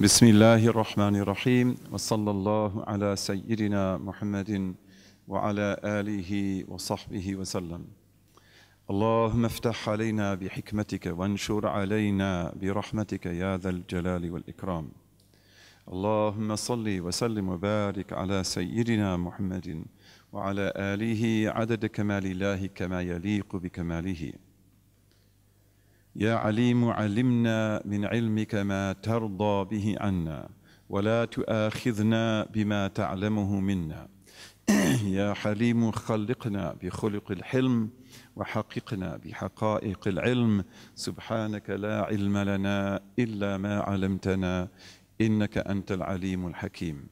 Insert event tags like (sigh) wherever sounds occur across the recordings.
بسم الله الرحمن الرحيم وصلى الله على سيدنا محمد وعلى آله وصحبه وسلم اللهم افتح علينا بحكمتك وانشر علينا برحمتك يا ذا الجلال والإكرام اللهم صل وسلم وبارك على سيدنا محمد وعلى آله عدد كمال الله كما يليق بكماله يا عليم علمنا من علمك ما ترضى به عنا ولا تؤاخذنا بما تعلمه منا (clears throat) يا حليم خلقنا بخلق الحلم وحققنا بحقائق العلم سبحانك لا علم لنا إلا ما علمتنا إنك أنت العليم الحكيم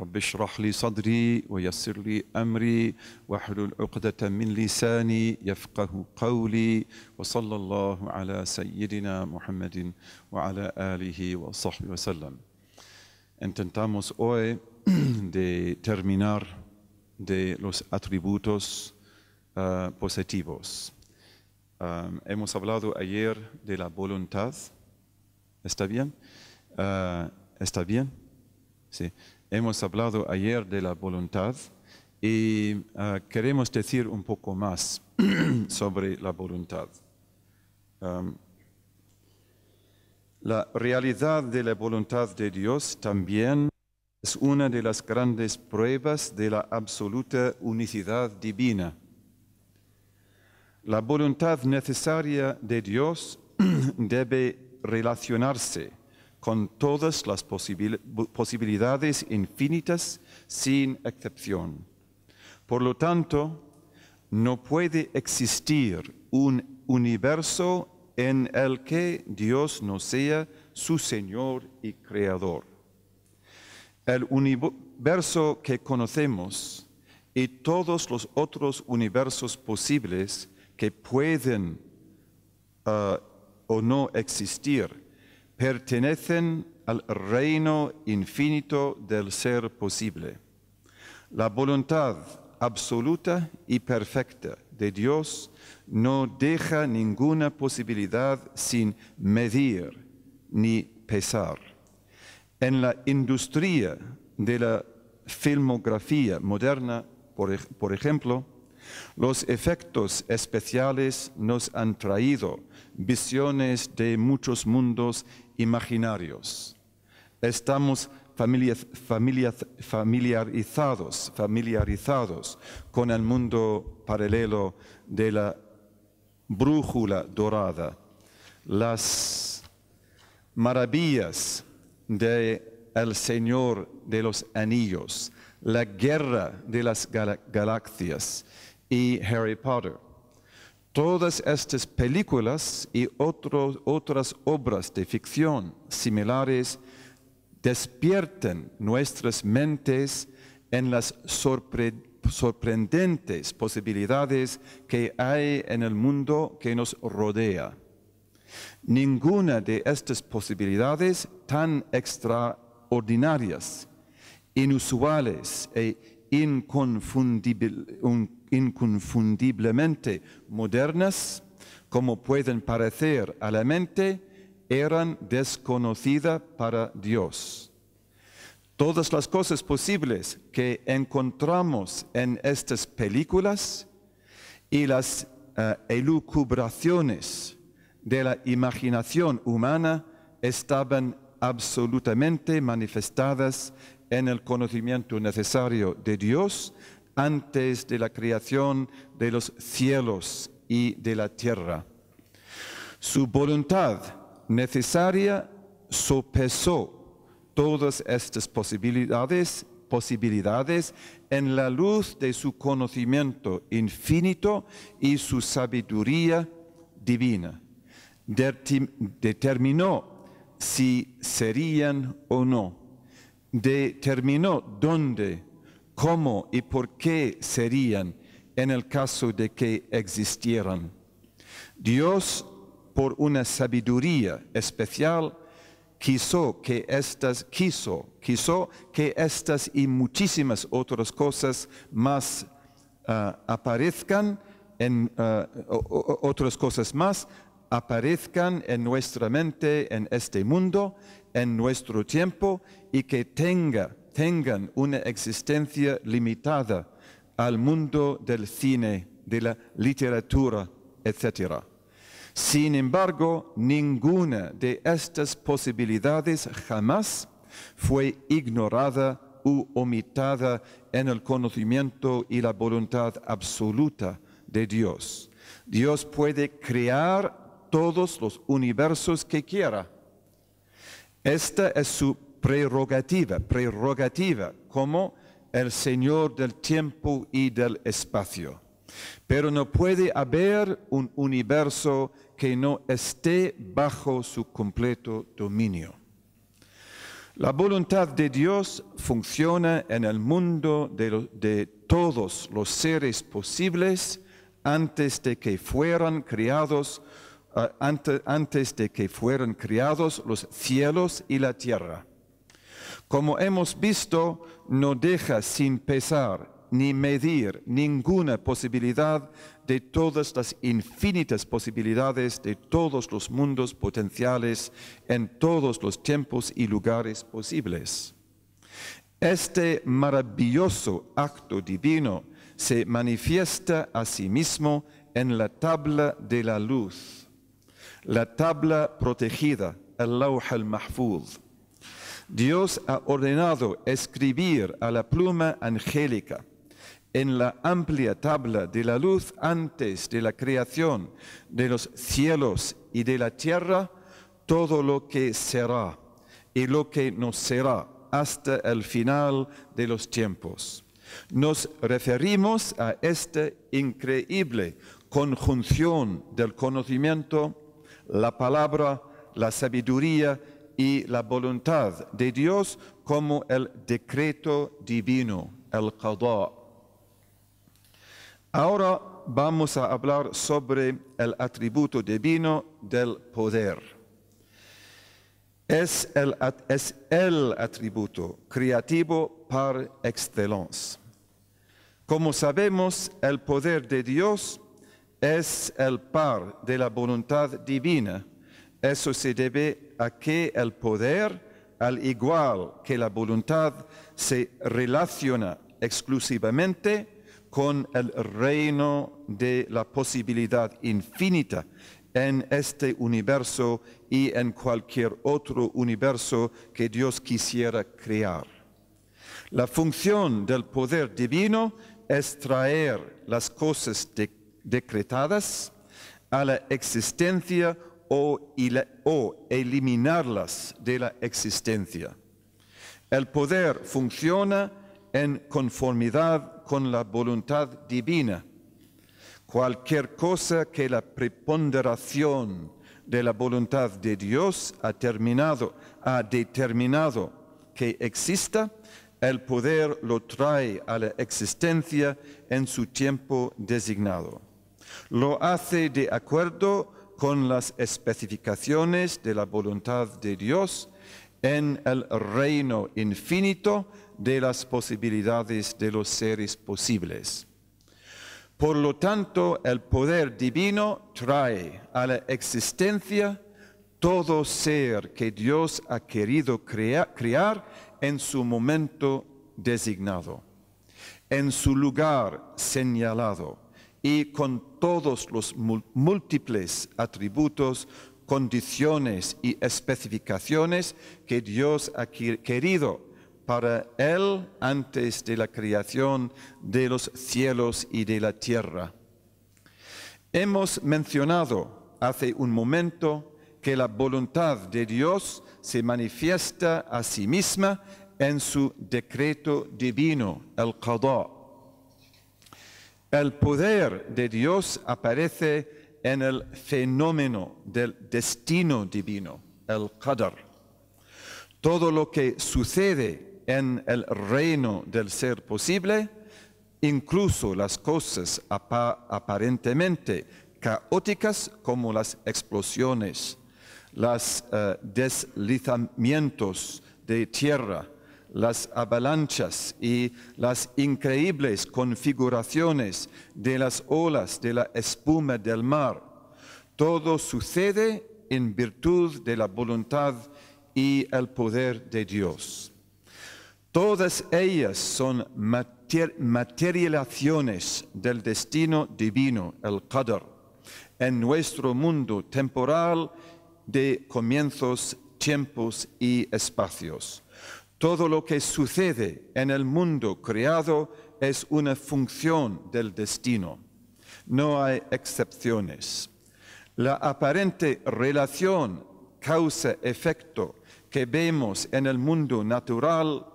رب اشرح لي صدري ويسر لي امري واحلل عقدة من لساني يفقه قولي وصلى الله على سيدنا محمد وعلى اله وصحبه وسلم. Intentamos hoy de terminar de los atributos uh, positivos. Um, hemos hablado ayer de la voluntad. ¿Está bien? Uh, ¿Está bien? Sí. Hemos hablado ayer de la voluntad y ah, queremos decir un poco más (clears throat) sobre la voluntad. la realidad de la voluntad de Dios también es una de las grandes pruebas de la absoluta unicidad divina. La voluntad necesaria de Dios (clears throat) debe relacionarse con todas las posibilidades infinitas sin excepción. Por lo tanto, no puede existir un universo en el que Dios no sea su Señor y Creador. El universo que conocemos y todos los otros universos posibles que pueden ah, o no existir pertenecen al reino infinito del ser posible. La voluntad absoluta y perfecta de Dios no deja ninguna posibilidad sin medir ni pesar. En la industria de la filmografía moderna, por, ejemplo, los efectos especiales nos han traído visiones de muchos mundos imaginarios. Estamos familiarizados, familiarizados con el mundo paralelo de la brújula dorada, las maravillas de Señor de los Anillos, la guerra de las galaxias y Harry Potter. Todas estas películas y otras obras de ficción similares despierten nuestras mentes en las sorprendentes posibilidades que hay en el mundo que nos rodea. Ninguna de estas posibilidades tan extraordinarias, inusuales e inconfundibles, inconfundiblemente modernas, como pueden parecer a la mente, eran desconocidas para Dios. Todas las cosas posibles que encontramos en estas películas y las eh, elucubraciones de la imaginación humana estaban absolutamente manifestadas en el conocimiento necesario de Dios antes de la creación de los cielos y de la tierra. Su voluntad necesaria sopesó todas estas posibilidades, posibilidades en la luz de su conocimiento infinito y su sabiduría divina. Determinó si serían o no. Determinó dónde cómo y por qué serían en el caso de que existieran. Dios, por una sabiduría especial, quiso que estas, quiso, quiso que estas y muchísimas otras cosas más ah, aparezcan en ah, otras cosas más aparezcan en nuestra mente, en este mundo, en nuestro tiempo y que tenga tengan una existencia limitada al mundo del cine, de la literatura, etc. Sin embargo, ninguna de estas posibilidades jamás fue ignorada u omitada en el conocimiento y la voluntad absoluta de Dios. Dios puede crear todos los universos que quiera. Esta es su prerrogativa, prerrogativa, como el Señor del tiempo y del espacio. Pero no puede haber un universo que no esté bajo su completo dominio. La voluntad de Dios funciona en el mundo de, todos los seres posibles antes de que fueran creados eh, antes de que fueran criados los cielos y la tierra. Como hemos visto, no deja sin pesar ni medir ninguna posibilidad de todas las infinitas posibilidades de todos los mundos potenciales en todos los tiempos y lugares posibles. Este maravilloso acto divino se manifiesta a sí mismo en la tabla de la luz, la tabla protegida, el al-mahfuz Dios ha ordenado escribir a la pluma angélica en la amplia tabla de la luz antes de la creación de los cielos y de la tierra todo lo que será y lo que no será hasta el final de los tiempos. Nos referimos a esta increíble conjunción del conocimiento, la palabra, la sabiduría y la voluntad de Dios como el decreto divino, el qadá. Ahora vamos a hablar sobre el atributo divino del poder. Es el, es el atributo creativo par excellence. Como sabemos, el poder de Dios es el par de la voluntad divina. Eso se debe a que el poder, al igual que la voluntad, se relaciona exclusivamente con el reino de la posibilidad infinita en este universo y en cualquier otro universo que Dios quisiera crear. La función del poder divino es traer las cosas decretadas a la existencia o, eliminarlas de la existencia. El poder funciona en conformidad con la voluntad divina. Cualquier cosa que la preponderación de la voluntad de Dios ha, terminado, ha determinado que exista, el poder lo trae a la existencia en su tiempo designado. Lo hace de acuerdo con las especificaciones de la voluntad de Dios en el reino infinito de las posibilidades de los seres posibles. Por lo tanto, el poder divino trae a la existencia todo ser que Dios ha querido crear, en su momento designado, en su lugar señalado y con todos los múltiples atributos, condiciones y especificaciones que Dios ha querido para Él antes de la creación de los cielos y de la tierra. Hemos mencionado hace un momento que la voluntad de Dios se manifiesta a sí misma en su decreto divino, el Qadá, el poder de Dios aparece en el fenómeno del destino divino, el qadar. Todo lo que sucede en el reino del ser posible, incluso las cosas aparentemente caóticas como las explosiones, los eh, deslizamientos de tierra, las avalanchas y las increíbles configuraciones de las olas de la espuma del mar. Todo sucede en virtud de la voluntad y el poder de Dios. Todas ellas son materializaciones del destino divino, el Qadr, en nuestro mundo temporal de comienzos, tiempos y espacios. Todo lo que sucede en el mundo creado es una función del destino. No hay excepciones. La aparente relación causa-efecto que vemos en el mundo natural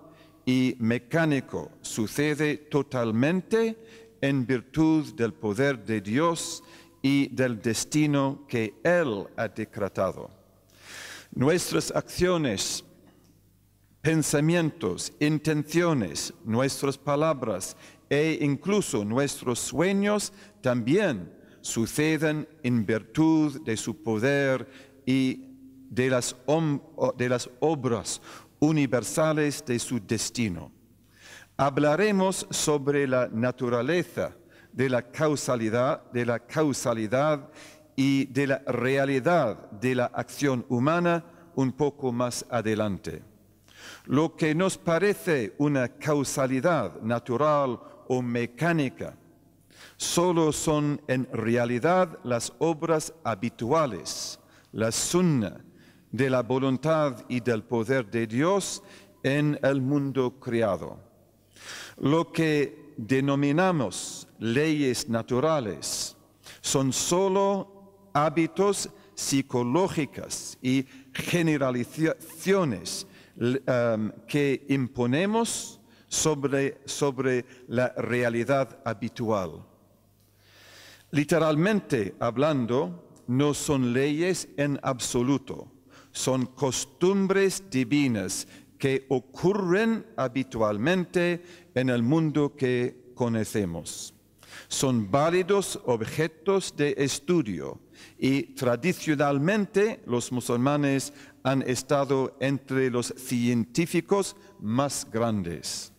y mecánico sucede totalmente en virtud del poder de Dios y del destino que Él ha decretado. Nuestras acciones pensamientos, intenciones, nuestras palabras e incluso nuestros sueños también suceden en virtud de su poder y de las, obras universales de su destino. Hablaremos sobre la naturaleza de la causalidad, de la causalidad y de la realidad de la acción humana un poco más adelante lo que nos parece una causalidad natural o mecánica, solo son en realidad las obras habituales, la sunna de la voluntad y del poder de Dios en el mundo creado. Lo que denominamos leyes naturales son solo hábitos psicológicas y generalizaciones que imponemos sobre, sobre la realidad habitual. Literalmente hablando, no son leyes en absoluto, son costumbres divinas que ocurren habitualmente en el mundo que conocemos. Son válidos objetos de estudio, y tradicionalmente los musulmanes han estado entre los científicos más grandes.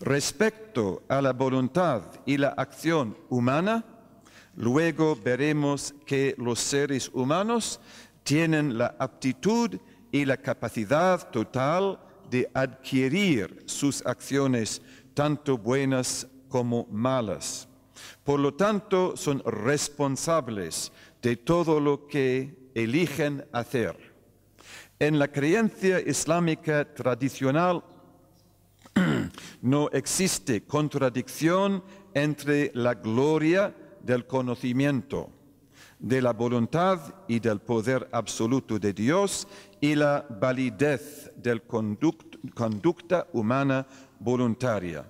Respecto a la voluntad y la acción humana, luego veremos que los seres humanos tienen la aptitud y la capacidad total de adquirir sus acciones, tanto buenas como malas. Por lo tanto, son responsables de todo lo que eligen hacer. En la creencia islámica tradicional (clears throat) no existe contradicción entre la gloria del conocimiento, de la voluntad y del poder absoluto de Dios y la validez del conducta humana voluntaria.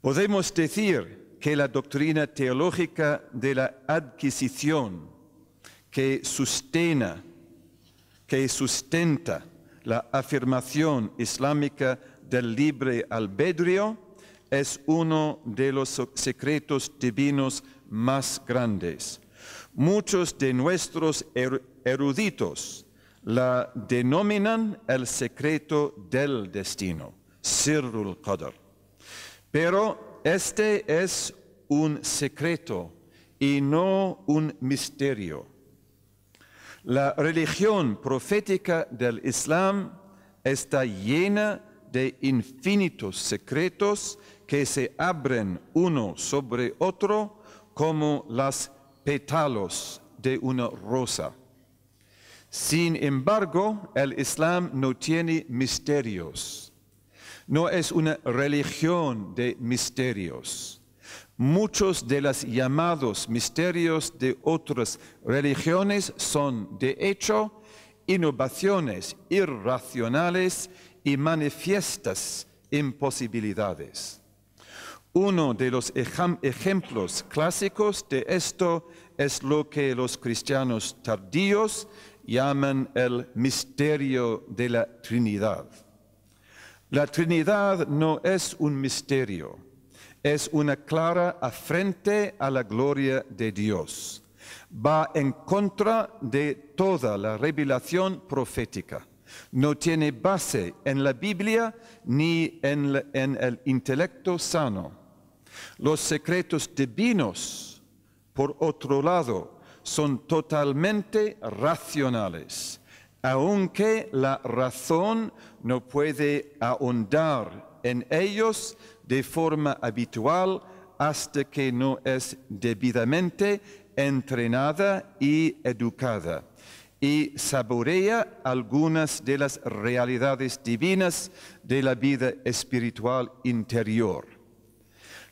Podemos decir que la doctrina teológica de la adquisición que sustena, que sustenta la afirmación islámica del libre albedrío es uno de los secretos divinos más grandes. Muchos de nuestros er-, eruditos la denominan el secreto del destino, Sirul Qadr. Pero este es un secreto y no un misterio. La religión profética del Islam está llena de infinitos secretos que se abren uno sobre otro como las pétalos de una rosa. Sin embargo, el Islam no tiene misterios no es una religión de misterios. Muchos de los llamados misterios de otras religiones son, de hecho, innovaciones irracionales y manifiestas imposibilidades. Uno de los ejemplos clásicos de esto es lo que los cristianos tardíos llaman el misterio de la Trinidad. La Trinidad no es un misterio, es una clara afrente a la gloria de Dios. Va en contra de toda la revelación profética. No tiene base en la Biblia ni en, el intelecto sano. Los secretos divinos, por otro lado, son totalmente racionales, aunque la razón no puede ahondar en ellos de forma habitual hasta que no es debidamente entrenada y educada y saborea algunas de las realidades divinas de la vida espiritual interior.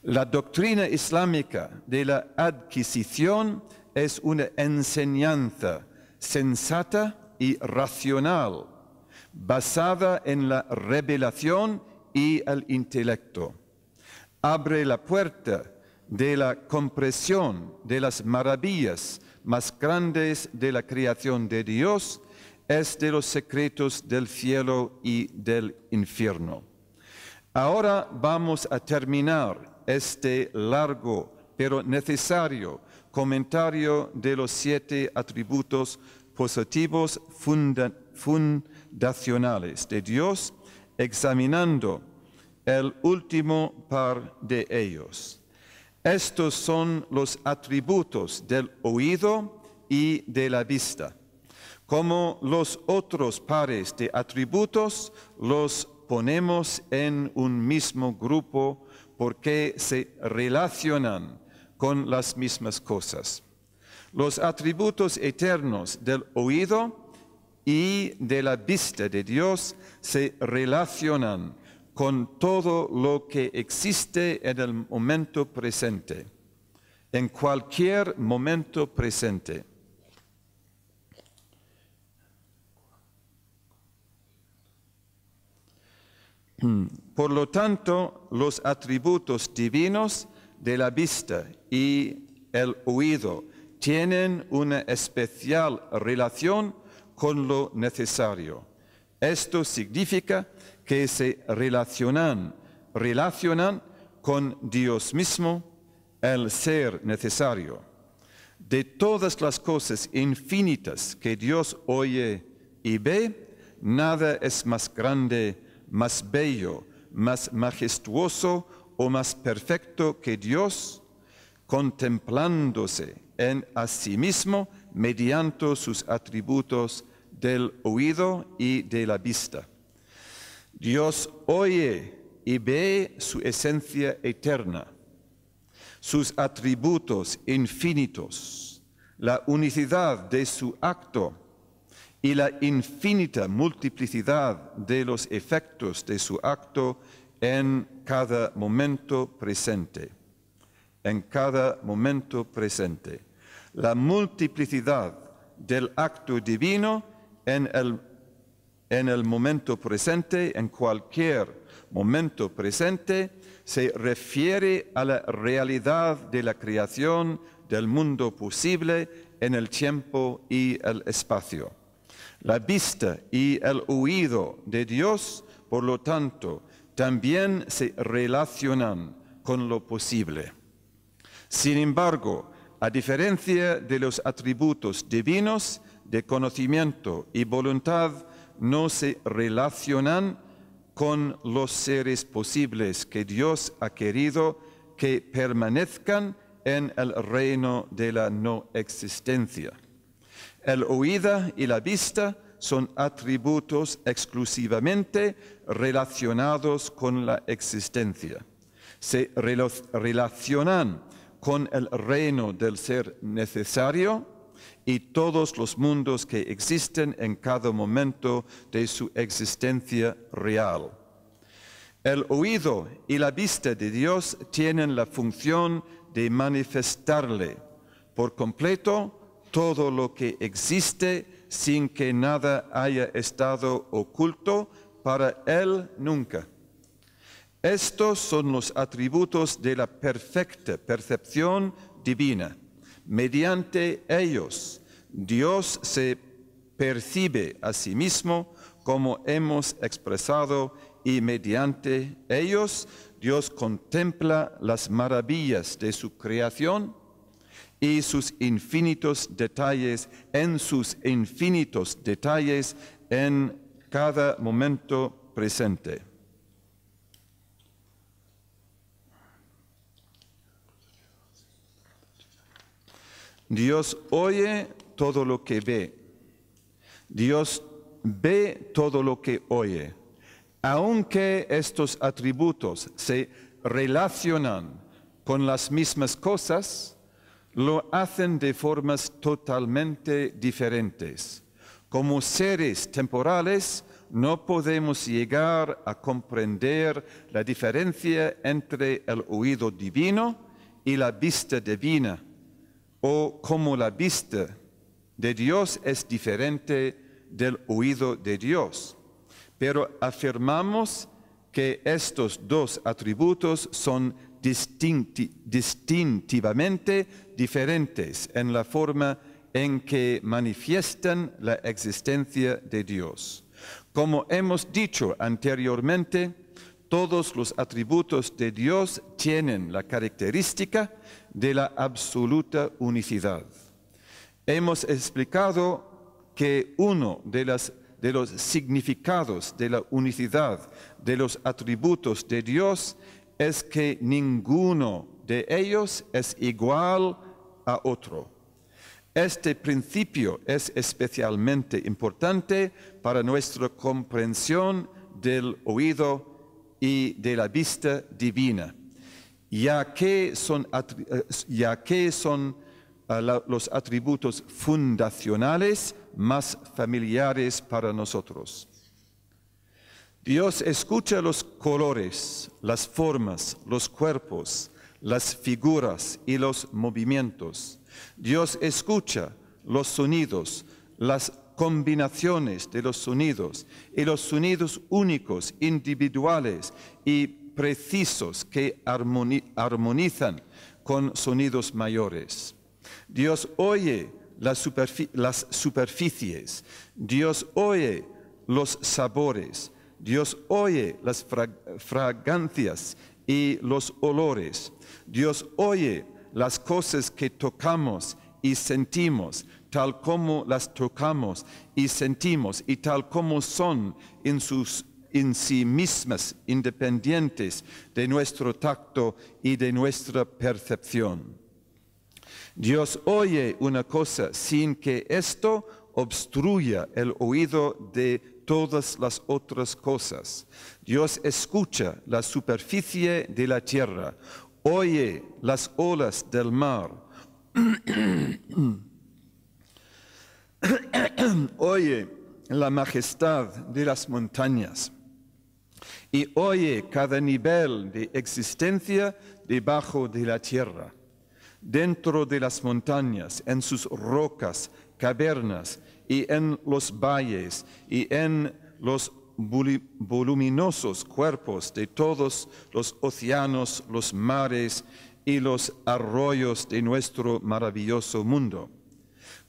La doctrina islámica de la adquisición es una enseñanza sensata y racional basada en la revelación y el intelecto. Abre la puerta de la compresión de las maravillas más grandes de la creación de Dios, es de los secretos del cielo y del infierno. Ahora vamos a terminar este largo pero necesario comentario de los siete atributos positivos fundamentales nacionales de Dios, examinando el último par de ellos. Estos son los atributos del oído y de la vista. Como los otros pares de atributos, los ponemos en un mismo grupo porque se relacionan con las mismas cosas. Los atributos eternos del oído y de la vista de Dios se relacionan con todo lo que existe en el momento presente, en cualquier momento presente. Por lo tanto, los atributos divinos de la vista y el oído tienen una especial relación con lo necesario. Esto significa que se relacionan, relacionan con Dios mismo el ser necesario. De todas las cosas infinitas que Dios oye y ve, nada es más grande, más bello, más majestuoso o más perfecto que Dios, contemplándose en a sí mismo mediante sus atributos del oído y de la vista. Dios oye y ve su esencia eterna, sus atributos infinitos, la unicidad de su acto y la infinita multiplicidad de los efectos de su acto en cada momento presente, en cada momento presente la multiplicidad del acto divino en el, momento presente, en cualquier momento presente, se refiere a la realidad de la creación del mundo posible en el tiempo y el espacio. La vista y el oído de Dios, por lo tanto, también se relacionan con lo posible. Sin embargo, a diferencia de los atributos divinos de conocimiento y voluntad, no se relacionan con los seres posibles que Dios ha querido que permanezcan en el reino de la no existencia. El oído y la vista son atributos exclusivamente relacionados con la existencia. Se relacionan con el reino del ser necesario y todos los mundos que existen en cada momento de su existencia real. El oído y la vista de Dios tienen la función de manifestarle por completo todo lo que existe sin que nada haya estado oculto para Él nunca. Estos son los atributos de la perfecta percepción divina. Mediante ellos, Dios se percibe a sí mismo como hemos expresado y mediante ellos Dios contempla las maravillas de su creación y sus infinitos detalles en sus infinitos detalles en cada momento presente. Dios oye todo lo que ve. Dios ve todo lo que oye. Aunque estos atributos se relacionan con las mismas cosas, lo hacen de formas totalmente diferentes. Como seres temporales, no podemos llegar a comprender la diferencia entre el oído divino y la vista divina o como la vista de Dios es diferente del oído de Dios. Pero afirmamos que estos dos atributos son distintivamente diferentes en la forma en que manifiestan la existencia de Dios. Como hemos dicho anteriormente, todos los atributos de Dios tienen la característica de la absoluta unicidad. Hemos explicado que uno de, los significados de la unicidad de los atributos de Dios es que ninguno de ellos es igual a otro. Este principio es especialmente importante para nuestra comprensión del oído y de la vista divina, ya que son, eh, ya que son eh, los atributos fundacionales más familiares para nosotros. Dios escucha los colores, las formas, los cuerpos, las figuras y los movimientos. Dios escucha los sonidos, las combinaciones de los sonidos y los sonidos únicos, individuales y precisos que armonizan con sonidos mayores. Dios oye las, superficies, Dios oye los sabores, Dios oye las fragancias y los olores, Dios oye las cosas que tocamos y sentimos, tal como las tocamos y sentimos y tal como son en, sus, sí mismas, independientes de nuestro tacto y de nuestra percepción. Dios oye una cosa sin que esto obstruya el oído de todas las otras cosas. Dios escucha la superficie de la tierra, oye las olas del mar. (clears throat) (coughs) oye la majestad de las montañas y oye cada nivel de existencia debajo de la tierra, dentro de las montañas, en sus rocas, cavernas y en los valles y en los voluminosos cuerpos de todos los océanos, los mares y los arroyos de nuestro maravilloso mundo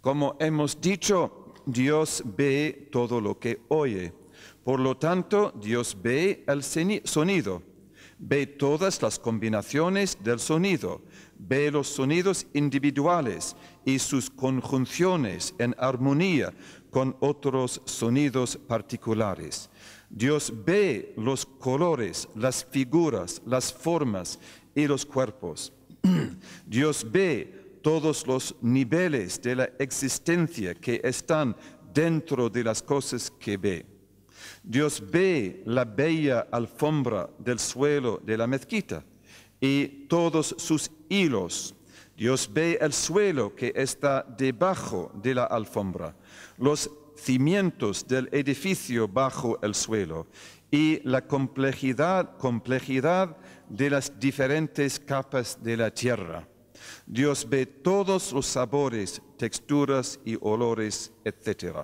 como hemos dicho, Dios ve todo lo que oye. Por lo tanto, Dios ve el sonido, ve todas las combinaciones del sonido, ve los sonidos individuales y sus conjunciones en armonía con otros sonidos particulares. Dios ve los colores, las figuras, las formas y los cuerpos. (clears throat) Dios ve todos los niveles de la existencia que están dentro de las cosas que ve. Dios ve la bella alfombra del suelo de la mezquita y todos sus hilos. Dios ve el suelo que está debajo de la alfombra, los cimientos del edificio bajo el suelo y la complejidad, complejidad de las diferentes capas de la tierra. Dios ve todos los sabores, texturas y olores, etc.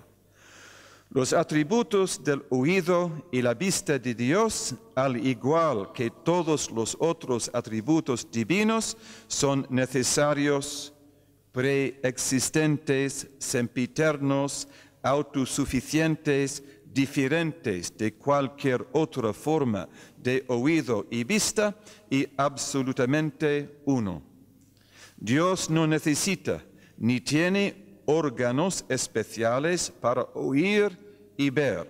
Los atributos del oído y la vista de Dios, al igual que todos los otros atributos divinos, son necesarios, preexistentes, sempiternos, autosuficientes, diferentes de cualquier otra forma de oído y vista y absolutamente uno. Dios no necesita ni tiene órganos especiales para oír y ver.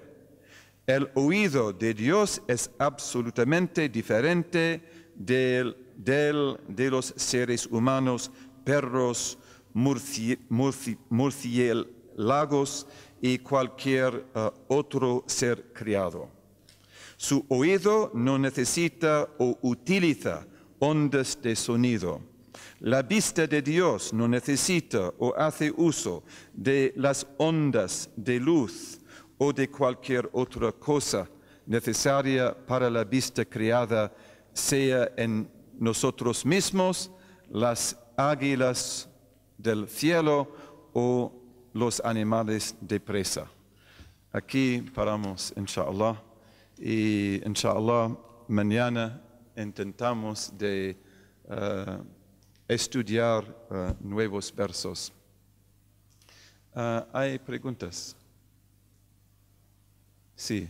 El oído de Dios es absolutamente diferente del, de los seres humanos, perros, murciélagos y cualquier eh, otro ser criado. Su oído no necesita o utiliza ondas de sonido la vista de Dios no necesita o hace uso de las ondas de luz o de cualquier otra cosa necesaria para la vista creada, sea en nosotros mismos, las águilas del cielo o los animales de presa. Aquí paramos, inshallah, y inshallah mañana intentamos de... Eh, estudiar eh, nuevos versos. Eh, ¿Hay preguntas? Sí.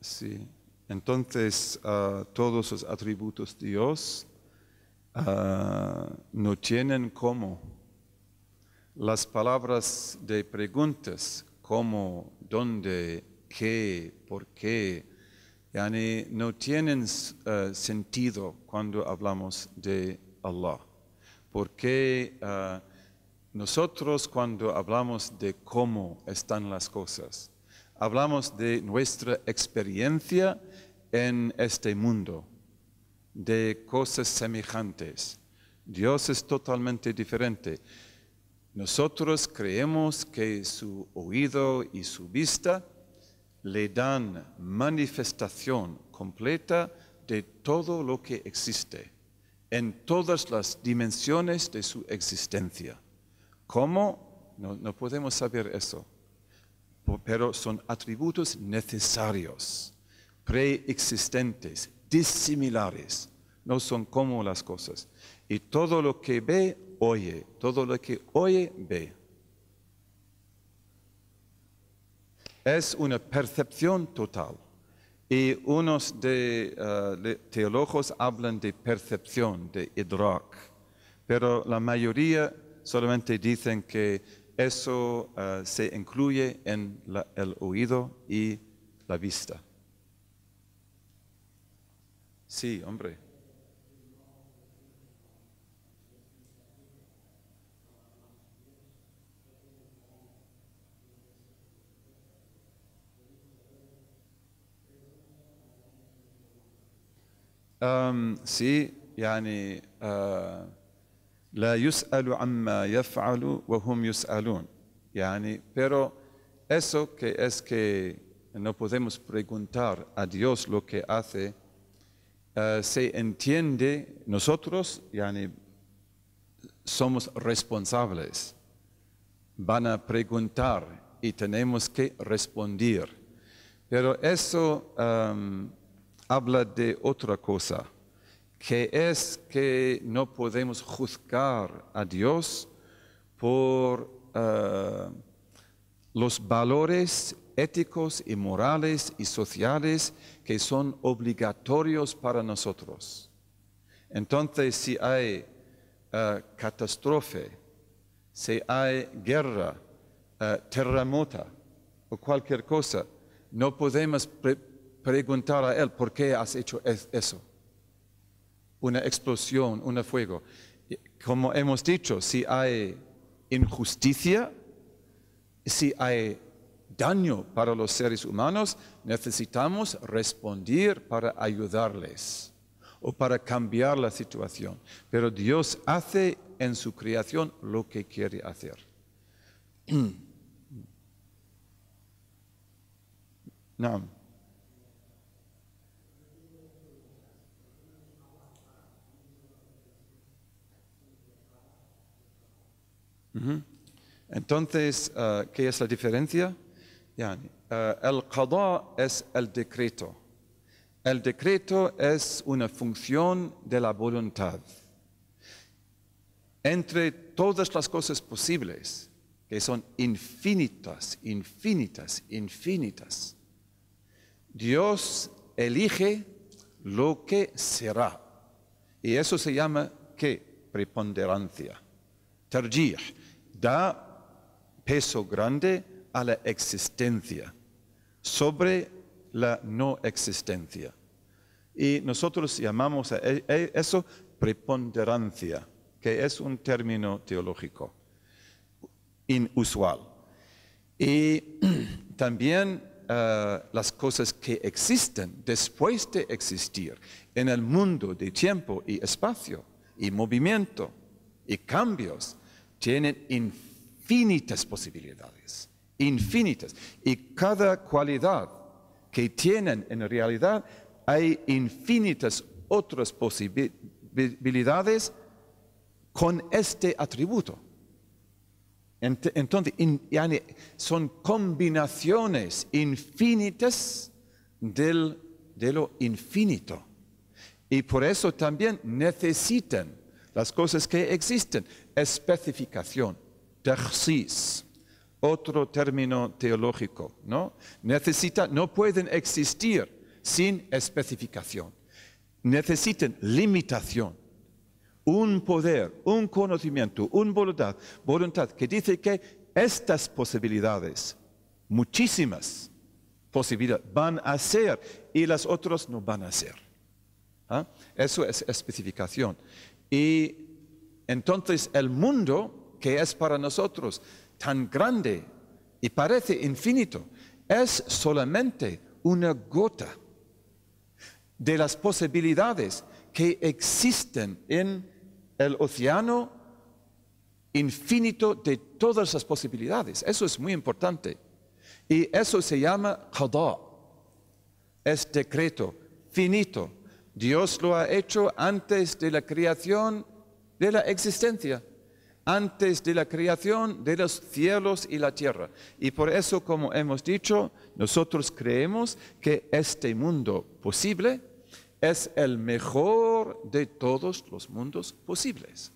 Sí. Entonces, ah, todos los atributos de Dios ah, no tienen como. Las palabras de preguntas, cómo, dónde, qué, por qué, ni no tienen ah, sentido cuando hablamos de Allah. Porque nosotros cuando hablamos de cómo están las cosas, hablamos de nuestra experiencia en este mundo, de cosas semejantes. Dios es totalmente diferente. Nosotros creemos que su oído y su vista le dan manifestación completa de todo lo que existe, en todas las dimensiones de su existencia. ¿Cómo? No, podemos saber eso, pero son atributos necesarios, preexistentes, disimilares, no son como las cosas. Y todo lo que ve, oye, todo lo que oye, ve. Es una percepción total. Y unos de, eh, teólogos hablan de percepción, de idrak, pero la mayoría solamente dicen que eso ah, se incluye en el oído y la vista. Sí, hombre. Um, sí, yani, uh, la pero eso que es que no podemos preguntar a Dios lo que hace, eh, se entiende nosotros, somos responsables. Van a preguntar y tenemos que responder. Pero eso em, habla de otra cosa que es que no podemos juzgar a Dios por eh, los valores éticos y morales y sociales que son obligatorios para nosotros. Entonces, si hay eh, catástrofe, si hay guerra, eh, terremoto o cualquier cosa, no podemos preguntar a Él por qué has hecho eso una explosión, un fuego. Como hemos dicho, si hay injusticia, si hay daño para los seres humanos, necesitamos responder para ayudarles o para cambiar la situación. Pero Dios hace en su creación lo que quiere hacer. (clears throat) no. Entonces, eh, ¿qué es la diferencia? Eh, el qadá es el decreto. El decreto es una función de la voluntad. Entre todas las cosas posibles, que son infinitas, infinitas, infinitas, Dios elige lo que será. Y eso se llama qué? Preponderancia. Tarjih da peso grande a la existencia sobre la no existencia. Y nosotros llamamos a e-, e-, eso preponderancia, que es un término teológico inusual. Y (clears throat) también eh, las cosas que existen después de existir en el mundo de tiempo y espacio y movimiento y cambios tienen infinitas posibilidades, infinitas. Y cada cualidad que tienen en realidad, hay infinitas otras posibilidades con este atributo. Entonces, son combinaciones infinitas de lo infinito. Y por eso también necesitan las cosas que existen especificación, taxis, otro término teológico, ¿no? Necesita, no pueden existir sin especificación. Necesitan limitación, un poder, un conocimiento, una voluntad, voluntad que dice que estas posibilidades, muchísimas posibilidades, van a ser y las otras no van a ser. ¿ah? Eso es especificación. Y entonces el mundo que es para nosotros tan grande y parece infinito es solamente una gota de las posibilidades que existen en el océano infinito de todas las posibilidades. Eso es muy importante. Y eso se llama qada, es decreto, finito. Dios lo ha hecho antes de la creación de la existencia, antes de la creación de los cielos y la tierra. Y por eso, como hemos dicho, nosotros creemos que este mundo posible es el mejor de todos los mundos posibles.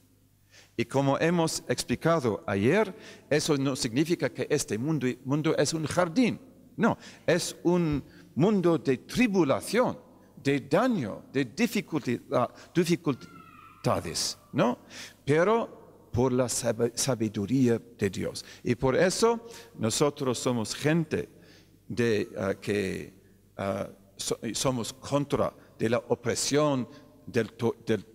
Y como hemos explicado ayer, eso no significa que este mundo, mundo es un jardín. No, es un mundo de tribulación, de daño, de dificultad ¿no? Pero por la sabiduría de Dios. Y por eso nosotros somos gente de, ah, que ah, somos contra de la opresión, del,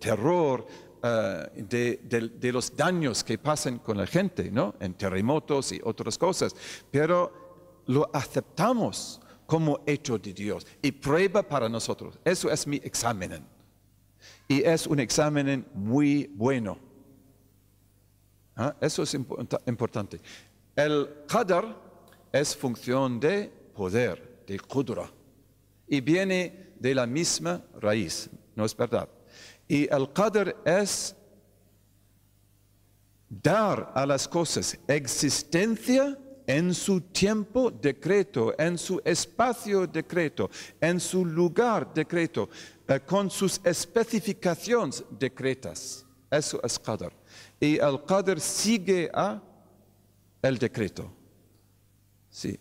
terror, ah, de, de, los daños que pasan con la gente, ¿no? En terremotos y otras cosas. Pero lo aceptamos como hecho de Dios y prueba para nosotros. Eso es mi examen y es un examen muy bueno. Ah, eso es importante. El qadr es función de poder, de Qudra y viene de la misma raíz, ¿no es verdad? Y el qadr es dar a las cosas existencia en su tiempo decreto, en su espacio decreto, en su lugar decreto, eh, con sus especificaciones decretas. Eso es Qadr. Y el Qadr sigue a el decreto. Sí.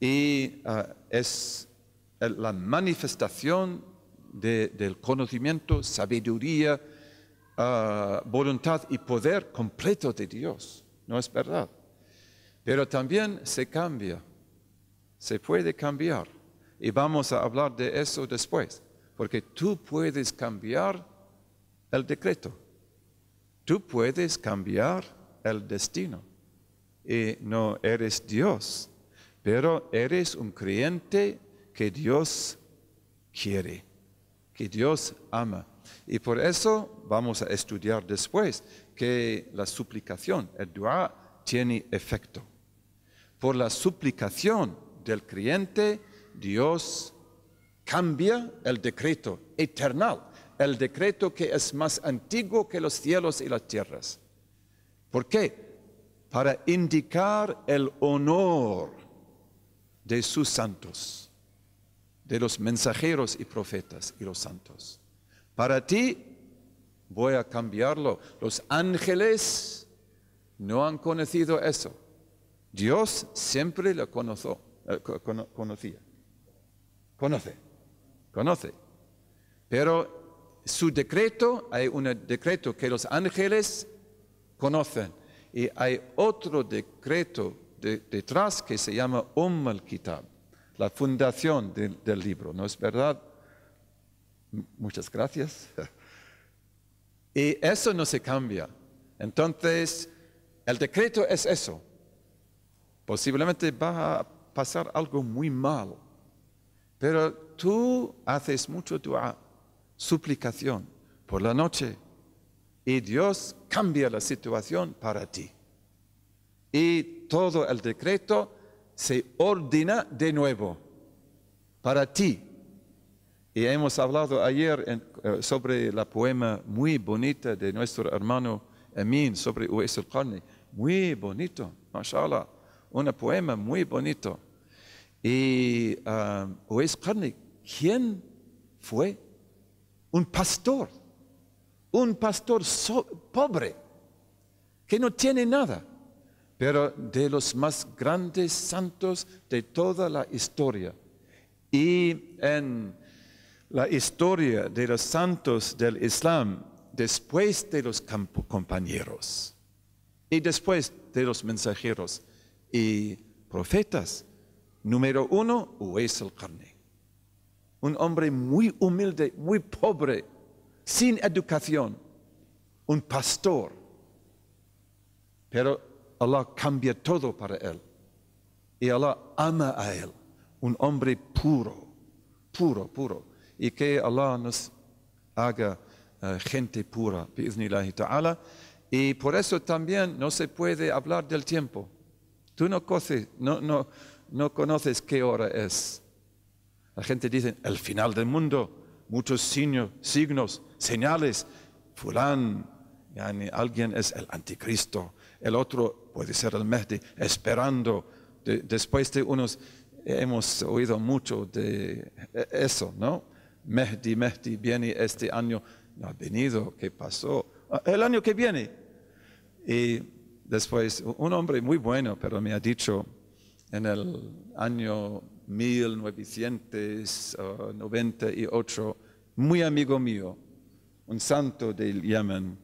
Y eh, es eh, la manifestación del conocimiento, sabiduría, voluntad y poder completo de Dios. ¿No es verdad? Pero también se cambia, se puede cambiar. Y vamos a hablar de eso después, porque tú puedes cambiar el decreto, tú puedes cambiar el destino. Y no eres Dios, pero eres un creyente que Dios quiere, que Dios ama. Y por eso vamos a estudiar después que la suplicación, el dua, tiene efecto por la suplicación del creyente, Dios cambia el decreto eternal, el decreto que es más antiguo que los cielos y las tierras. ¿Por qué? Para indicar el honor de sus santos, de los mensajeros y profetas y los santos. Para ti voy a cambiarlo. Los ángeles no han conocido eso. Dios siempre lo conoció, eh, conocía. Conoce, conoce. Pero su decreto, hay un decreto que los ángeles conocen y hay otro decreto detrás que se llama Umm al-Kitab, la fundación del libro, ¿no es verdad? Muchas gracias. (laughs) y eso no se cambia. Entonces, el decreto es eso. Posiblemente va a pasar algo muy mal, pero tú haces mucho tu suplicación por la noche, y Dios cambia la situación para ti. Y todo el decreto se ordena de nuevo para ti. Y hemos hablado ayer eh, sobre la poema muy bonita de nuestro hermano Amin sobre Uesul Muy bonito, mashallah un poema muy bonito. Y ah, ¿quién fue? Un pastor, un pastor pobre, que no tiene nada, pero de los más grandes santos de toda la historia. Y en la historia de los santos del Islam, después de los compañeros y después de los mensajeros, y profetas. Número uno, es el carne Un hombre muy humilde, muy pobre, sin educación. Un pastor. Pero Allah cambia todo para él. Y Allah ama a él. Un hombre puro, puro, puro. Y que Allah nos haga eh, gente pura, Y por eso también no se puede hablar del tiempo. Tú no, no, no, no conoces qué hora es. La gente dice, el final del mundo, muchos signos, señales. Fulán, alguien es el anticristo, el otro puede ser el Mehdi, esperando. después de unos, hemos oído mucho de e, eso, ¿no? Mehdi, Mehdi, viene este año, no ha venido, ¿qué pasó? Ah, el año que viene. Y Después, un hombre muy bueno, pero me ha dicho en el año 1998, eh, muy amigo mío, un santo del Yemen,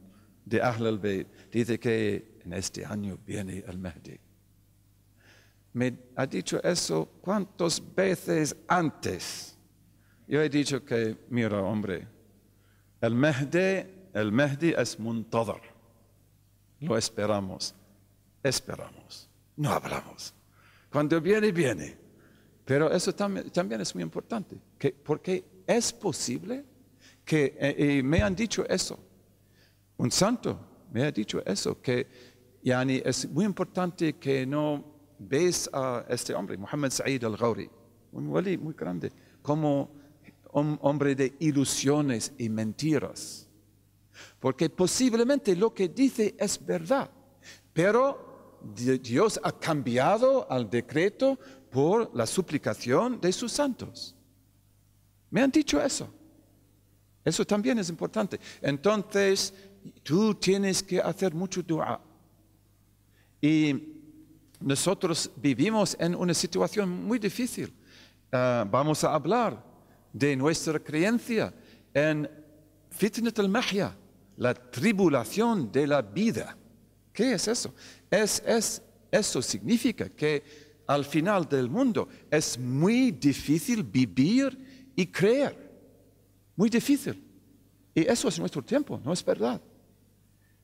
de Ahl al-Bayt, dice que en este año viene el Mahdi. Me ha dicho eso cuántas veces antes. Yo he dicho que, mira hombre, el Mahdi, el Mahdi es muntadar. Lo pues esperamos, esperamos, no hablamos. Cuando viene, viene. Pero eso también, es muy importante, porque es posible que, eh, me han dicho eso, un santo me ha dicho eso, que es muy importante que no veas a este hombre, Muhammad Said al Ghauri, un wali muy grande, como un hombre de ilusiones y mentiras porque posiblemente lo que dice es verdad, pero Dios ha cambiado al decreto por la suplicación de sus santos. Me han dicho eso. Eso también es importante. Entonces, tú tienes que hacer mucho dua. Y nosotros vivimos en una situación muy difícil. Ah, vamos a hablar de nuestra creencia en Fitnet al-mahya, la tribulación de la vida. ¿Qué es eso? Es, eso significa que al final del mundo es muy difícil vivir y creer. Muy difícil. Y eso es nuestro tiempo, ¿no es verdad?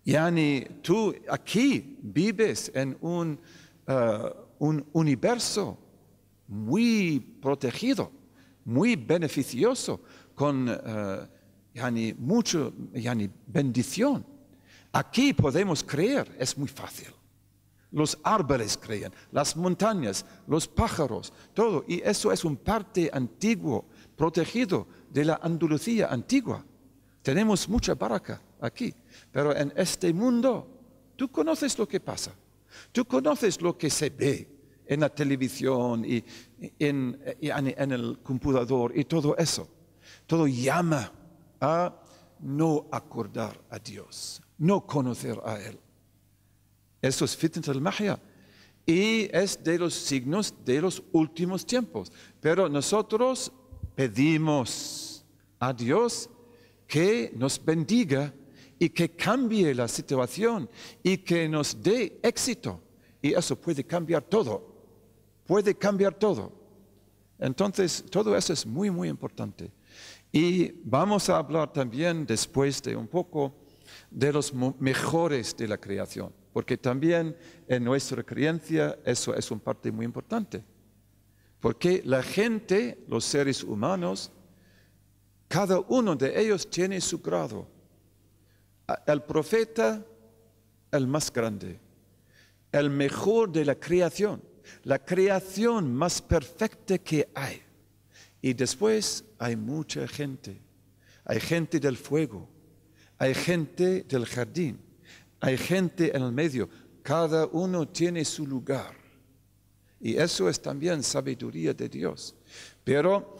Yani, tú aquí vives en un, eh, universo muy protegido, muy beneficioso, con... Eh, yani, mucho, yani, bendición. Aquí podemos creer, es muy fácil. Los árboles creen, las montañas, los pájaros, todo. Y eso es un parte antiguo, protegido de la Andalucía antigua. Tenemos mucha baraka aquí, pero en este mundo tú conoces lo que pasa. Tú conoces lo que se ve en la televisión y en el computador y todo eso. Todo llama a no acordar a Dios, no conocer a Él. Eso es fitness al magia Y es de los signos de los últimos tiempos. Pero nosotros pedimos a Dios que nos bendiga y que cambie la situación y que nos dé éxito. Y eso puede cambiar todo. Puede cambiar todo. Entonces, todo eso es muy, muy importante. Y vamos a hablar también después de un poco de los mejores de la creación, porque también en nuestra creencia eso es un parte muy importante. Porque la gente, los seres humanos, cada uno de ellos tiene su grado. El profeta, el más grande, el mejor de la creación, la creación más perfecta que hay. Y después hay mucha gente. Hay gente del fuego, hay gente del jardín, hay gente en el medio. Cada uno tiene su lugar. Y eso es también sabiduría de Dios. Pero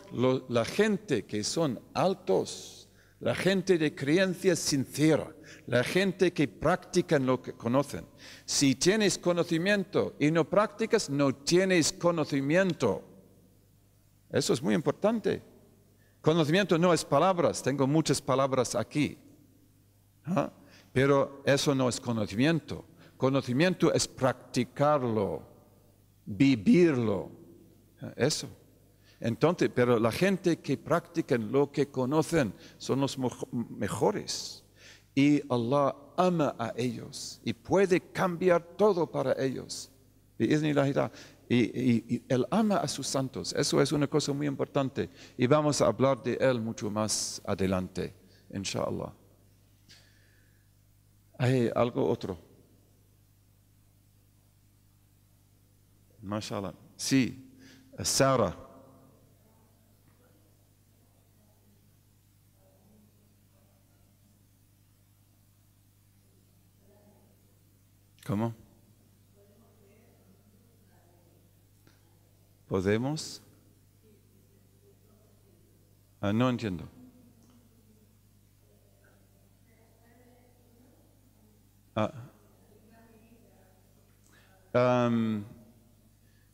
la gente que son altos, la gente de creencia sincera, la gente que practican lo que conocen. Si tienes conocimiento y no practicas, no tienes conocimiento. Eso es muy importante. Conocimiento no es palabras, tengo muchas palabras aquí. ¿Ah? Pero eso no es conocimiento. Conocimiento es practicarlo, vivirlo. ¿Ah? Eso. Entonces, pero la gente que practica lo que conocen son los mejores. Y Allah ama a ellos y puede cambiar todo para ellos. Y, Él ama a sus santos. Eso es una cosa muy importante. Y vamos a hablar de Él mucho más adelante, inshallah. Hay algo otro. Mashallah. Sí, Sara. ¿Cómo? ¿Podemos? Ah, no entiendo. Ah.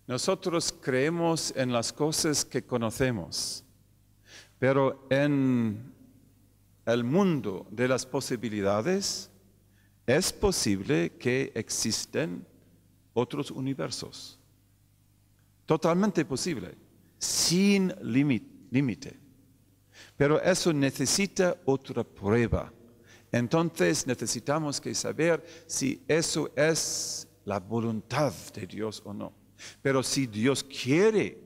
nosotros creemos en las cosas que conocemos, pero en el mundo de las posibilidades es posible que existen otros universos. Totalmente posible, sin límite. Pero eso necesita otra prueba. Entonces necesitamos que saber si eso es la voluntad de Dios o no. Pero si Dios quiere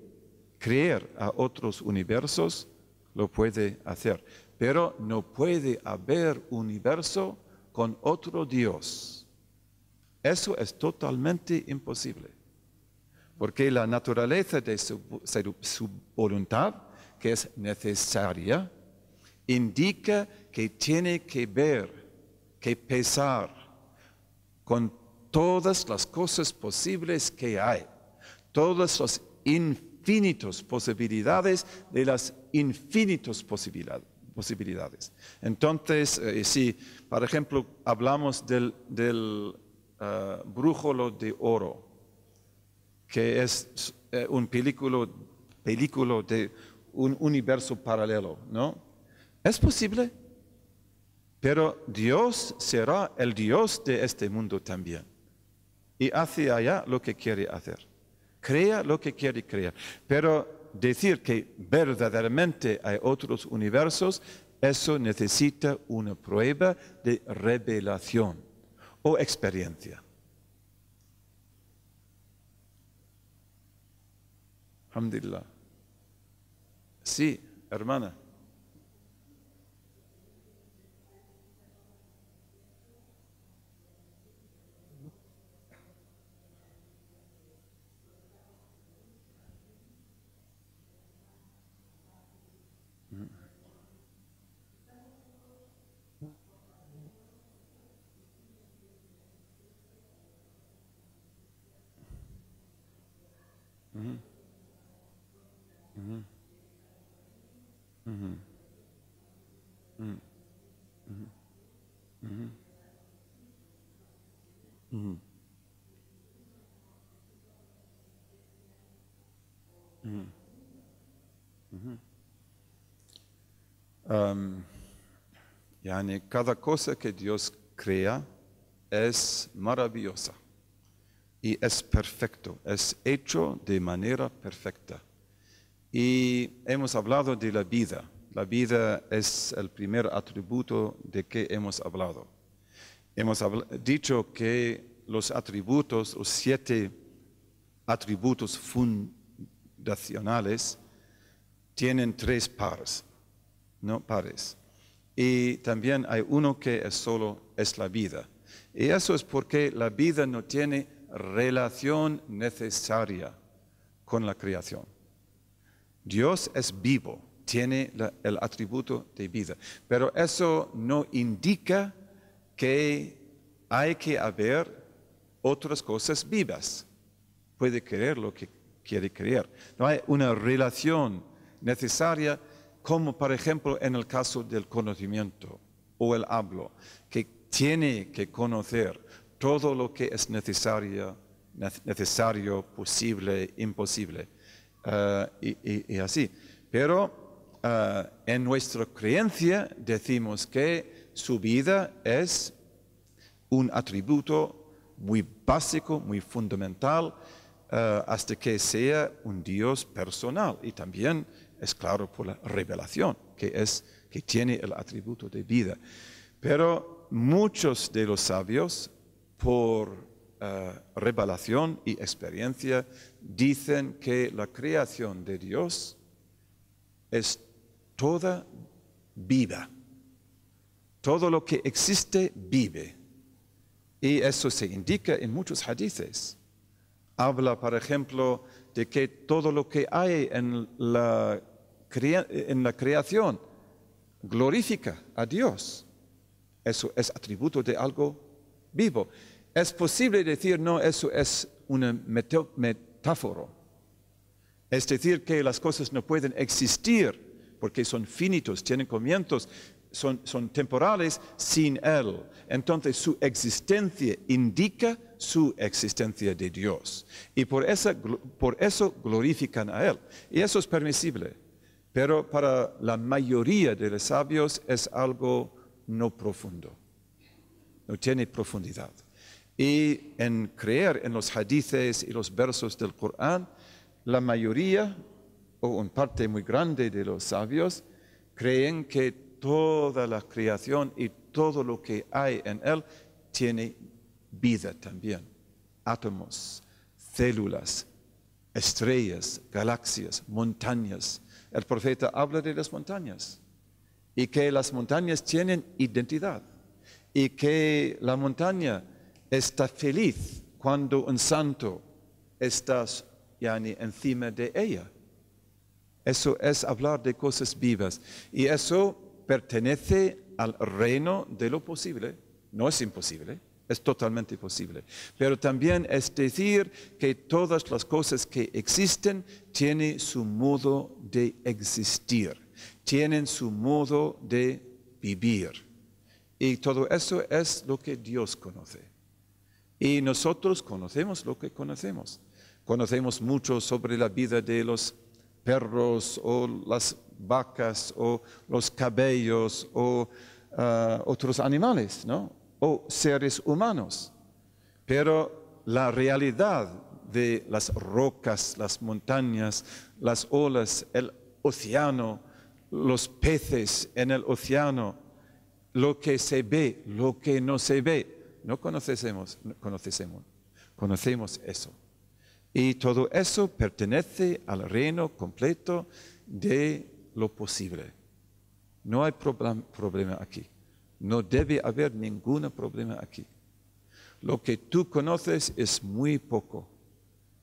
creer a otros universos, lo puede hacer. Pero no puede haber universo con otro Dios. Eso es totalmente imposible porque la naturaleza de su, voluntad, que es necesaria, indica que tiene que ver, que pesar con todas las cosas posibles que hay, todas las infinitas posibilidades de las infinitas posibilidades Entonces, eh, si, por ejemplo, hablamos del, eh, brújolo de oro, que es eh, un película, película de un universo paralelo, ¿no? Es posible, pero Dios será el Dios de este mundo también. Y hace allá lo que quiere hacer. Crea lo que quiere crear. Pero decir que verdaderamente hay otros universos, eso necesita una prueba de revelación o experiencia. Alhamdulillah. Sí, hermana. Um, yani cada cosa que Dios crea es maravillosa y es perfecto, es hecho de manera perfecta. Y hemos hablado de la vida. La vida es el primer atributo de que hemos hablado. Hemos dicho que los atributos, los siete atributos fundacionales, tienen tres pares, ¿no? Pares. Y también hay uno que es solo, es la vida. Y eso es porque la vida no tiene relación necesaria con la creación. Dios es vivo, tiene el atributo de vida, pero eso no indica que hay que haber otras cosas vivas. Puede creer lo que quiere creer. No hay una relación necesaria como por ejemplo en el caso del conocimiento o el hablo, que tiene que conocer todo lo que es necesario, necesario, posible, imposible. Ah, y, así. Pero ah, en nuestra creencia decimos que su vida es un atributo muy básico, muy fundamental, ah, hasta que sea un Dios personal. Y también es claro por la revelación, que, es, que tiene el atributo de vida. Pero muchos de los sabios, por revelación y experiencia dicen que la creación de Dios es toda viva. Todo lo que existe vive. Y eso se indica en muchos hadices. Habla, por ejemplo, de que todo lo que hay en la, creación glorifica a Dios. Eso es atributo de algo vivo. Es posible decir, no, eso es una meto, es decir, que las cosas no pueden existir porque son finitos, tienen comienzos, son, temporales sin Él. Entonces su existencia indica su existencia de Dios. Y por eso glorifican a Él. Y eso es permisible. Pero para la mayoría de los sabios es algo no profundo. No tiene profundidad. Y en creer en los hadices y los versos del Corán, la mayoría o en parte muy grande de los sabios creen que toda la creación y todo lo que hay en él tiene vida también. Átomos, células, estrellas, galaxias, montañas. El profeta habla de las montañas y que las montañas tienen identidad y que la montaña está feliz cuando un santo está yani, encima de ella. Eso es hablar de cosas vivas. Y eso pertenece al reino de lo posible. No es imposible, es totalmente posible. Pero también es decir que todas las cosas que existen tienen su modo de existir, tienen su modo de vivir. Y todo eso es lo que Dios conoce. Y nosotros conocemos lo que conocemos. Conocemos mucho sobre la vida de los perros o las vacas o los cabellos o ah, otros animales, ¿no? O seres humanos. Pero la realidad de las rocas, las montañas, las olas, el océano, los peces en el océano, lo que se ve, lo que no se ve, no conocemos, conocemos, conocemos eso. Y todo eso pertenece al reino completo de lo posible. No hay problema aquí. No debe haber ningún problema aquí. Lo que tú conoces es muy poco.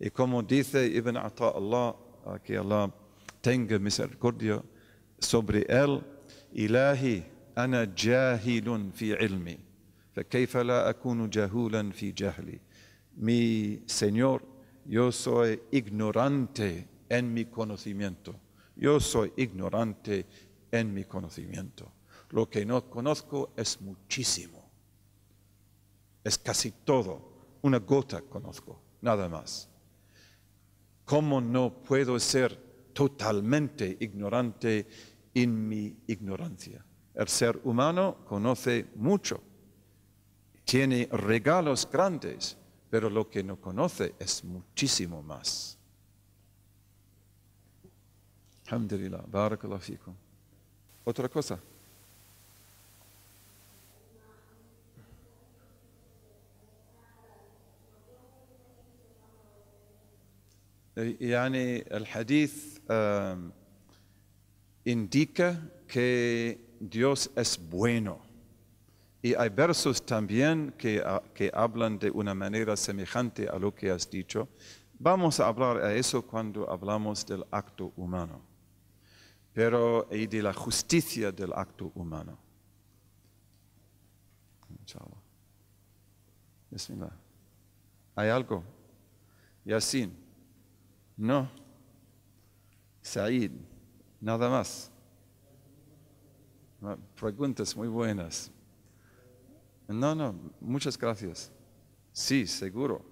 Y como dice Ibn Ata Allah, que Allah tenga misericordia sobre él, Ilahi, ana jahilun fi ilmi mi Señor, yo soy ignorante en mi conocimiento. Yo soy ignorante en mi conocimiento. Lo que no conozco es muchísimo. Es casi todo. Una gota conozco, nada más. ¿Cómo no puedo ser totalmente ignorante en mi ignorancia? El ser humano conoce mucho, tiene regalos grandes, pero lo que no conoce es muchísimo más. Alhamdulillah, barakallahu fikum. Otra cosa. Eh, el hadith eh, indica que Dios es bueno. Y hay versos también ah, que, hablan de una manera semejante a lo que has dicho. Vamos a hablar a eso cuando hablamos del acto humano, pero y de la justicia del acto humano. ¿Hay algo? Yasin. No. Said. Nada más. Preguntas muy buenas. No, no, muchas gracias. Sí, seguro.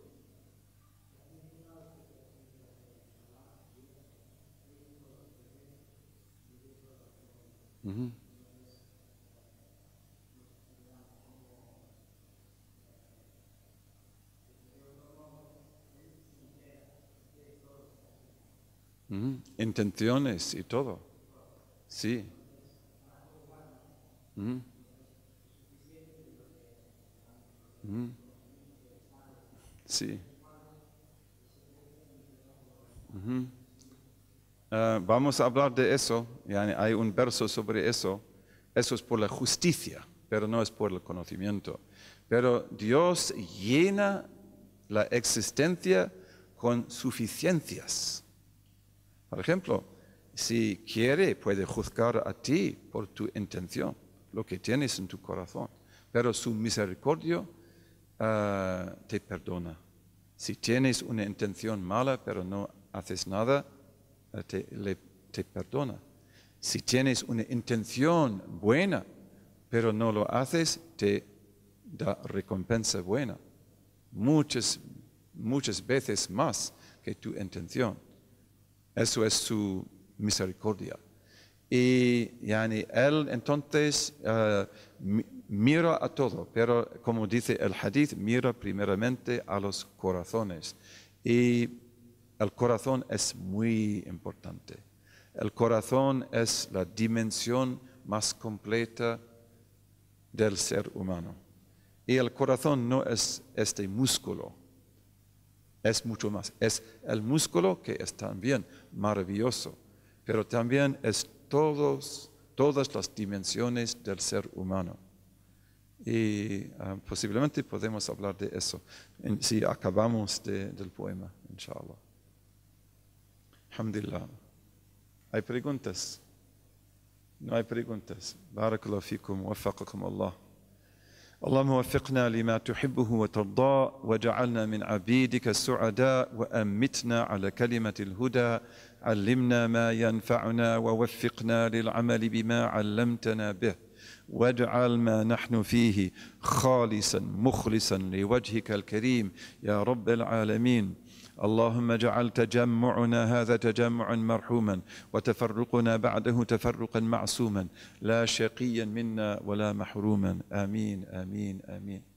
Intenciones y todo. Sí. Mm. Sí. Ah, vamos a hablar de eso. hay un verso sobre eso. Eso es por la justicia, pero no es por el conocimiento. Pero Dios llena la existencia con suficiencias. Por ejemplo, si quiere, puede juzgar a ti por tu intención, lo que tienes en tu corazón. Pero su misericordia Ah, te perdona. Si tienes una intención mala pero no haces nada, eh, te, perdona. Si tienes una intención buena pero no lo haces, te da recompensa buena. Muchas, muchas veces más que tu intención. Eso es su misericordia. Y yani, él entonces ah, mira a todo, pero como dice el hadith, mira primeramente a los corazones. Y el corazón es muy importante. El corazón es la dimensión más completa del ser humano. Y el corazón no es este músculo, es mucho más. Es el músculo que es también maravilloso, pero también es todos, todas las dimensiones del ser humano. y uh, posiblemente podemos hablar de eso en, si acabamos de, del poema, inshallah. Alhamdulillah. ¿Hay preguntas? No hay preguntas. Barakallahu fikum, wafakakum Allah. اللهم وفقنا لما تحبه وترضى وجعلنا من عبيدك السعداء وامتنا على كلمه الهدى علمنا ما ينفعنا ووفقنا للعمل بما علمتنا به واجعل ما نحن فيه خالصا مخلصا لوجهك الكريم يا رب العالمين اللهم اجعل تجمعنا هذا تجمعا مرحوما وتفرقنا بعده تفرقا معصوما لا شقيا منا ولا محروما امين امين امين